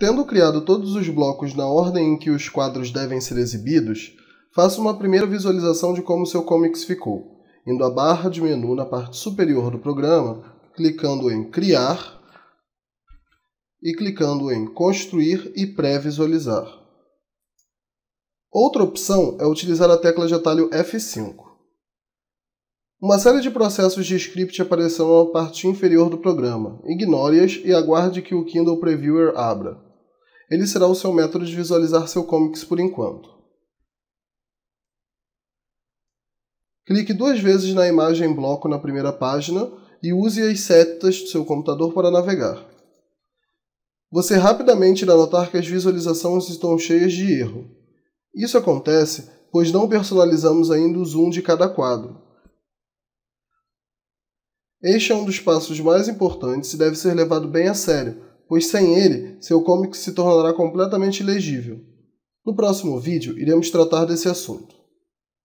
Tendo criado todos os blocos na ordem em que os quadros devem ser exibidos, faça uma primeira visualização de como seu comics ficou, indo à barra de menu na parte superior do programa, clicando em Criar e clicando em Construir e Pré-visualizar. Outra opção é utilizar a tecla de atalho F5. Uma série de processos de script aparecerão na parte inferior do programa. Ignore-as e aguarde que o Kindle Previewer abra. Ele será o seu método de visualizar seu comics por enquanto. Clique duas vezes na imagem bloco na primeira página e use as setas do seu computador para navegar. Você rapidamente irá notar que as visualizações estão cheias de erro. Isso acontece pois não personalizamos ainda o zoom de cada quadro. Este é um dos passos mais importantes e deve ser levado bem a sério, pois sem ele, seu comic se tornará completamente ilegível. No próximo vídeo, iremos tratar desse assunto.